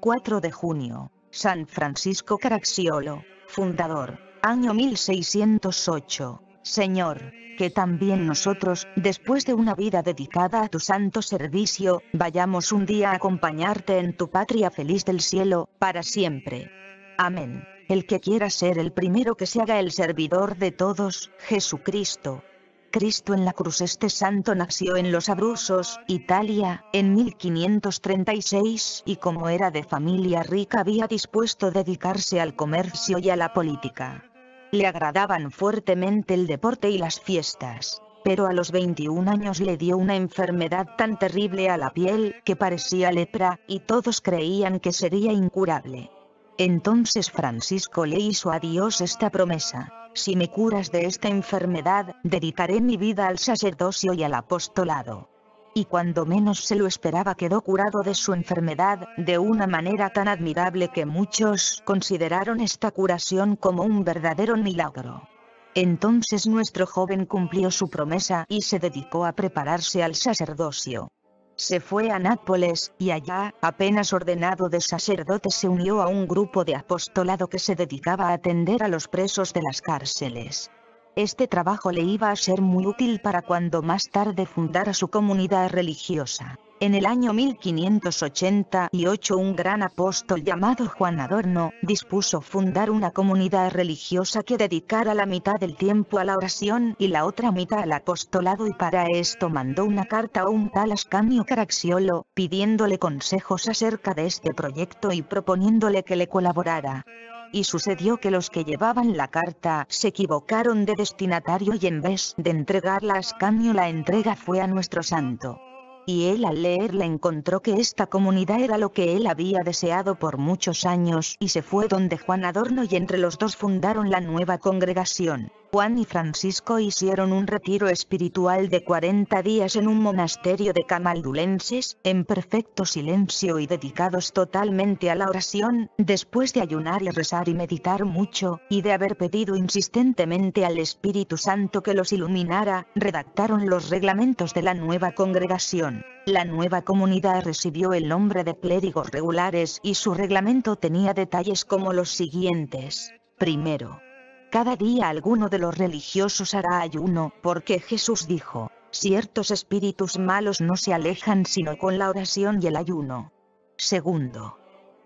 4 de junio, San Francisco Caracciolo, fundador, año 1608. Señor, que también nosotros, después de una vida dedicada a tu santo servicio, vayamos un día a acompañarte en tu patria feliz del cielo, para siempre. Amén. El que quiera ser el primero que se haga el servidor de todos, Jesucristo, Cristo en la cruz este santo nació en los Abruzos, Italia, en 1536, y como era de familia rica había dispuesto dedicarse al comercio y a la política. Le agradaban fuertemente el deporte y las fiestas, pero a los 21 años le dio una enfermedad tan terrible a la piel que parecía lepra, y todos creían que sería incurable. Entonces Francisco le hizo a Dios esta promesa. Si me curas de esta enfermedad, dedicaré mi vida al sacerdocio y al apostolado. Y cuando menos se lo esperaba quedó curado de su enfermedad, de una manera tan admirable que muchos consideraron esta curación como un verdadero milagro. Entonces nuestro joven cumplió su promesa y se dedicó a prepararse al sacerdocio. Se fue a Nápoles, y allá, apenas ordenado de sacerdote, se unió a un grupo de apostolado que se dedicaba a atender a los presos de las cárceles. Este trabajo le iba a ser muy útil para cuando más tarde fundara su comunidad religiosa. En el año 1588 un gran apóstol llamado Juan Adorno, dispuso fundar una comunidad religiosa que dedicara la mitad del tiempo a la oración y la otra mitad al apostolado y para esto mandó una carta a un tal Ascanio Caraxiolo, pidiéndole consejos acerca de este proyecto y proponiéndole que le colaborara y sucedió que los que llevaban la carta se equivocaron de destinatario y en vez de entregarla a Ascanio la entrega fue a nuestro santo y él al leerla encontró que esta comunidad era lo que él había deseado por muchos años y se fue donde Juan Adorno y entre los dos fundaron la nueva congregación. Juan y Francisco hicieron un retiro espiritual de 40 días en un monasterio de camaldulenses, en perfecto silencio y dedicados totalmente a la oración, después de ayunar y rezar y meditar mucho, y de haber pedido insistentemente al Espíritu Santo que los iluminara, redactaron los reglamentos de la nueva congregación. La nueva comunidad recibió el nombre de clérigos regulares y su reglamento tenía detalles como los siguientes. Primero, cada día alguno de los religiosos hará ayuno, porque Jesús dijo, ciertos espíritus malos no se alejan sino con la oración y el ayuno. Segundo.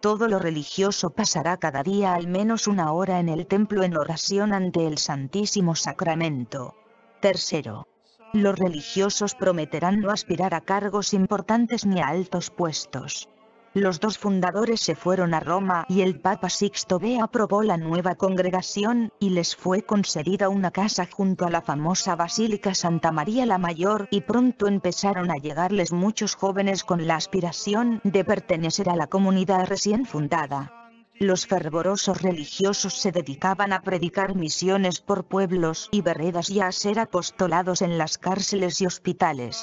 Todo lo religioso pasará cada día al menos una hora en el templo en oración ante el Santísimo Sacramento. Tercero. Los religiosos prometerán no aspirar a cargos importantes ni a altos puestos. Los dos fundadores se fueron a Roma y el Papa Sixto B aprobó la nueva congregación, y les fue concedida una casa junto a la famosa Basílica Santa María la Mayor y pronto empezaron a llegarles muchos jóvenes con la aspiración de pertenecer a la comunidad recién fundada. Los fervorosos religiosos se dedicaban a predicar misiones por pueblos y veredas y a ser apostolados en las cárceles y hospitales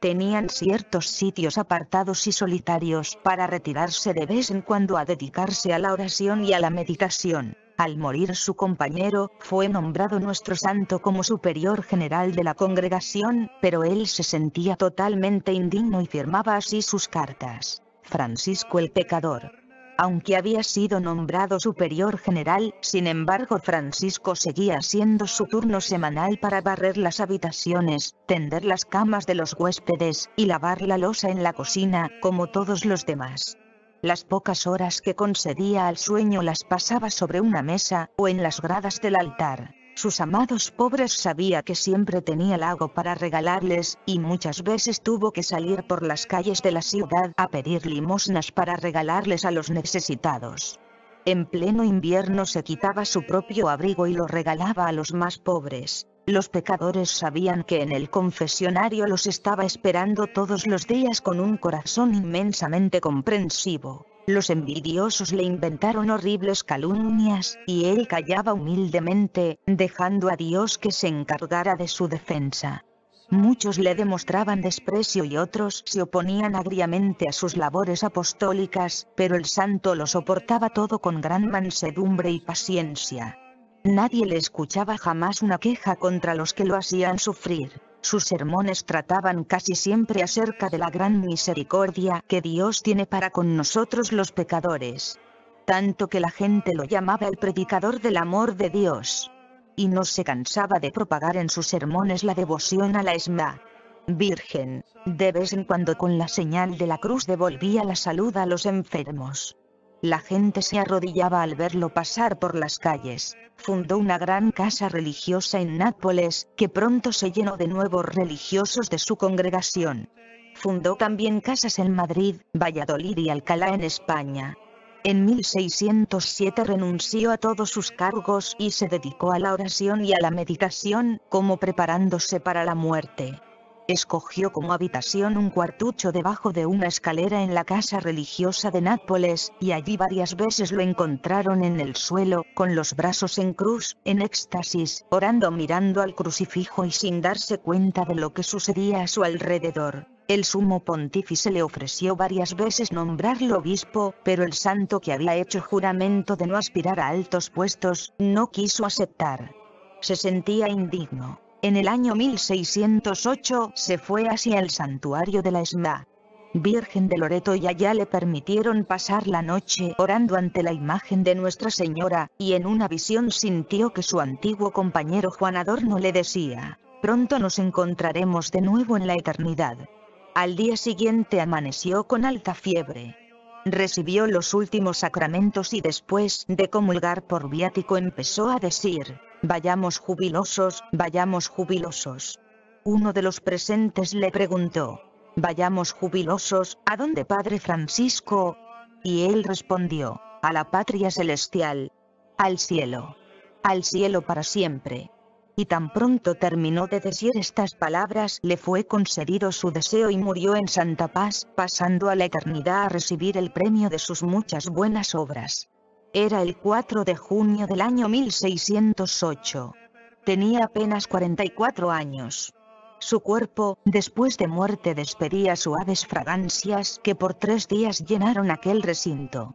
tenían ciertos sitios apartados y solitarios para retirarse de vez en cuando a dedicarse a la oración y a la meditación. Al morir su compañero, fue nombrado nuestro santo como superior general de la congregación, pero él se sentía totalmente indigno y firmaba así sus cartas. Francisco el Pecador aunque había sido nombrado superior general, sin embargo Francisco seguía siendo su turno semanal para barrer las habitaciones, tender las camas de los huéspedes, y lavar la losa en la cocina, como todos los demás. Las pocas horas que concedía al sueño las pasaba sobre una mesa, o en las gradas del altar. Sus amados pobres sabía que siempre tenía algo para regalarles, y muchas veces tuvo que salir por las calles de la ciudad a pedir limosnas para regalarles a los necesitados. En pleno invierno se quitaba su propio abrigo y lo regalaba a los más pobres. Los pecadores sabían que en el confesionario los estaba esperando todos los días con un corazón inmensamente comprensivo. Los envidiosos le inventaron horribles calumnias, y él callaba humildemente, dejando a Dios que se encargara de su defensa. Muchos le demostraban desprecio y otros se oponían agriamente a sus labores apostólicas, pero el santo lo soportaba todo con gran mansedumbre y paciencia. Nadie le escuchaba jamás una queja contra los que lo hacían sufrir. Sus sermones trataban casi siempre acerca de la gran misericordia que Dios tiene para con nosotros los pecadores. Tanto que la gente lo llamaba el predicador del amor de Dios. Y no se cansaba de propagar en sus sermones la devoción a la Esma. Virgen, de vez en cuando con la señal de la cruz devolvía la salud a los enfermos. La gente se arrodillaba al verlo pasar por las calles. Fundó una gran casa religiosa en Nápoles, que pronto se llenó de nuevos religiosos de su congregación. Fundó también casas en Madrid, Valladolid y Alcalá en España. En 1607 renunció a todos sus cargos y se dedicó a la oración y a la meditación, como preparándose para la muerte escogió como habitación un cuartucho debajo de una escalera en la casa religiosa de Nápoles, y allí varias veces lo encontraron en el suelo, con los brazos en cruz, en éxtasis, orando mirando al crucifijo y sin darse cuenta de lo que sucedía a su alrededor. El sumo pontífice le ofreció varias veces nombrarlo obispo, pero el santo que había hecho juramento de no aspirar a altos puestos, no quiso aceptar. Se sentía indigno. En el año 1608 se fue hacia el santuario de la Esma. Virgen de Loreto y allá le permitieron pasar la noche orando ante la imagen de Nuestra Señora, y en una visión sintió que su antiguo compañero Juan Adorno le decía, «Pronto nos encontraremos de nuevo en la eternidad». Al día siguiente amaneció con alta fiebre. Recibió los últimos sacramentos y después de comulgar por viático empezó a decir, Vayamos jubilosos, vayamos jubilosos. Uno de los presentes le preguntó, Vayamos jubilosos, ¿a dónde Padre Francisco? Y él respondió, A la patria celestial, al cielo, al cielo para siempre. Y tan pronto terminó de decir estas palabras, le fue concedido su deseo y murió en Santa Paz, pasando a la eternidad a recibir el premio de sus muchas buenas obras. Era el 4 de junio del año 1608. Tenía apenas 44 años. Su cuerpo, después de muerte, despedía suaves fragancias que por tres días llenaron aquel recinto.